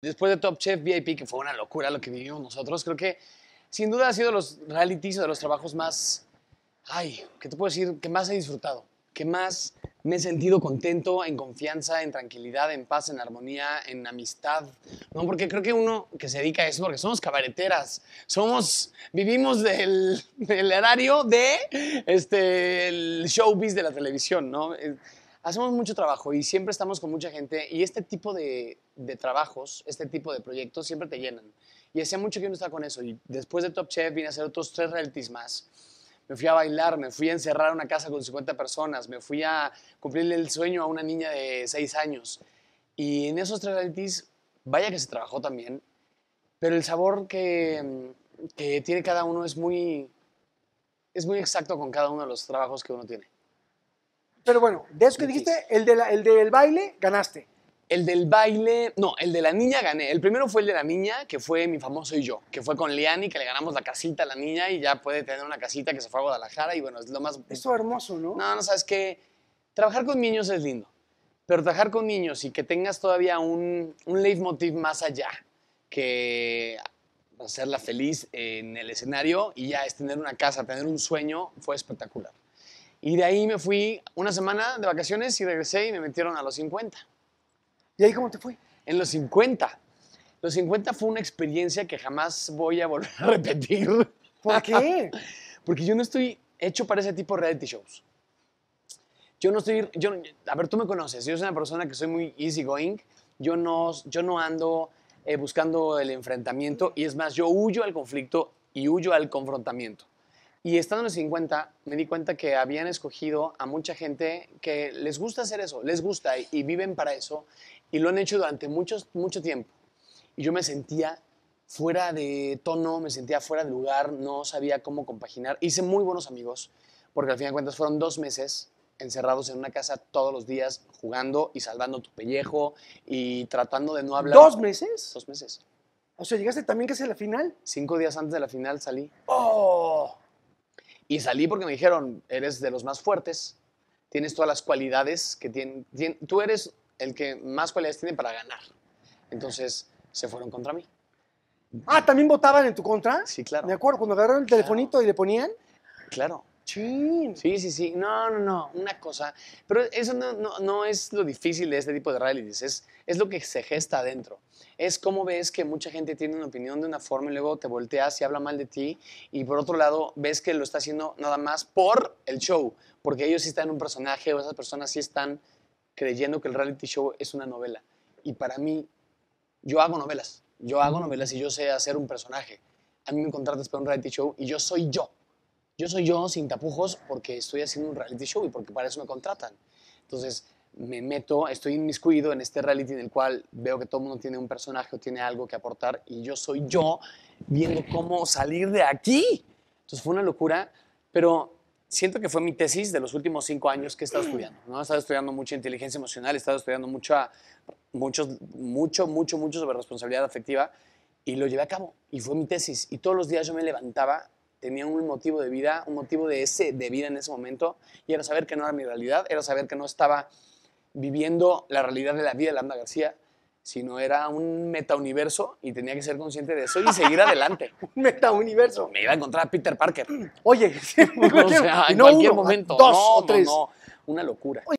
Después de Top Chef VIP, que fue una locura lo que vivimos nosotros, creo que sin duda ha sido los realities o de los trabajos más, ay, ¿qué te puedo decir? Que más he disfrutado, que más me he sentido contento, en confianza, en tranquilidad, en paz, en armonía, en amistad, ¿no? Porque creo que uno que se dedica a eso, porque somos cabareteras, somos, vivimos del, del horario de, este, el showbiz de la televisión, ¿no? Eh, hacemos mucho trabajo y siempre estamos con mucha gente y este tipo de, trabajos, este tipo de proyectos siempre te llenan. Y hacía mucho que no estaba con eso. Y después de Top Chef vine a hacer otros tres realities más. Me fui a bailar, me fui a encerrar una casa con 50 personas, me fui a cumplirle el sueño a una niña de 6 años. Y en esos tres realities, vaya que se trabajó también, pero el sabor que, que tiene cada uno es muy, es muy exacto con cada uno de los trabajos que uno tiene. Pero bueno, de eso que dijiste, el, el del baile, ganaste. El del baile, no, el de la niña gané. El primero fue el de la niña, que fue mi famoso y yo, que fue con Liani, que le ganamos la casita a la niña y ya puede tener una casita que se fue a Guadalajara y bueno, es lo más... Esto hermoso, ¿no? No, no sabes que trabajar con niños es lindo, pero trabajar con niños y que tengas todavía un, un leitmotiv más allá que hacerla feliz en el escenario y ya es tener una casa, tener un sueño, fue espectacular. Y de ahí me fui una semana de vacaciones y regresé y me metieron a los 50. ¿Y ahí cómo te fue? En los 50. Los 50 fue una experiencia que jamás voy a volver a repetir. ¿Por qué? Porque yo no estoy hecho para ese tipo de reality shows. Yo no estoy, yo, a ver, tú me conoces, yo soy una persona que soy muy easygoing, yo no, yo no ando eh, buscando el enfrentamiento y es más, yo huyo al conflicto y huyo al confrontamiento. Y estando en los 50, me di cuenta que habían escogido a mucha gente que les gusta hacer eso, les gusta y, viven para eso, y lo han hecho durante mucho, mucho tiempo. Y yo me sentía fuera de tono, me sentía fuera de lugar, no sabía cómo compaginar. Hice muy buenos amigos, porque al fin de cuentas fueron dos meses encerrados en una casa todos los días, jugando y salvando tu pellejo y tratando de no hablar. ¿Dos meses? Dos meses. O sea, llegaste también casi a la final. Cinco días antes de la final salí. ¡Oh! Y salí porque me dijeron, eres de los más fuertes, tienes todas las cualidades que tienen, tú eres el que más cualidades tiene para ganar. Entonces se fueron contra mí. Ah, ¿también votaban en tu contra? Sí, claro. Me acuerdo, cuando agarraron el telefonito y le ponían. Claro. Sí, sí, sí. No, no, no. Una cosa. Pero eso no, es lo difícil de este tipo de realities. Es, es lo que se gesta adentro. Es cómo ves que mucha gente tiene una opinión de una forma y luego te volteas y habla mal de ti. Y por otro lado, ves que lo está haciendo nada más por el show. Porque ellos sí están en un personaje o esas personas sí están creyendo que el reality show es una novela. Y para mí, yo hago novelas. Yo hago novelas y yo sé hacer un personaje. A mí me contratas para un reality show y yo soy yo. Yo soy yo sin tapujos porque estoy haciendo un reality show y porque para eso me contratan. Entonces, me meto, estoy inmiscuido en este reality en el cual veo que todo el mundo tiene un personaje o tiene algo que aportar y yo soy yo viendo cómo salir de aquí. Entonces fue una locura, pero siento que fue mi tesis de los últimos cinco años que he estado estudiando. ¿no? He estado estudiando mucha inteligencia emocional, he estado estudiando mucha, mucho, mucho, mucho, mucho sobre responsabilidad afectiva y lo llevé a cabo y fue mi tesis. Y todos los días yo me levantaba tenía un motivo de vida, un motivo de, ese, de vida en ese momento, y era saber que no era mi realidad, era saber que no estaba viviendo la realidad de la vida de Landa García, sino era un metauniverso y tenía que ser consciente de eso y seguir adelante. ¿Un metauniverso? Me iba a encontrar a Peter Parker. Oye, en cualquier momento. Dos o tres. No, una locura.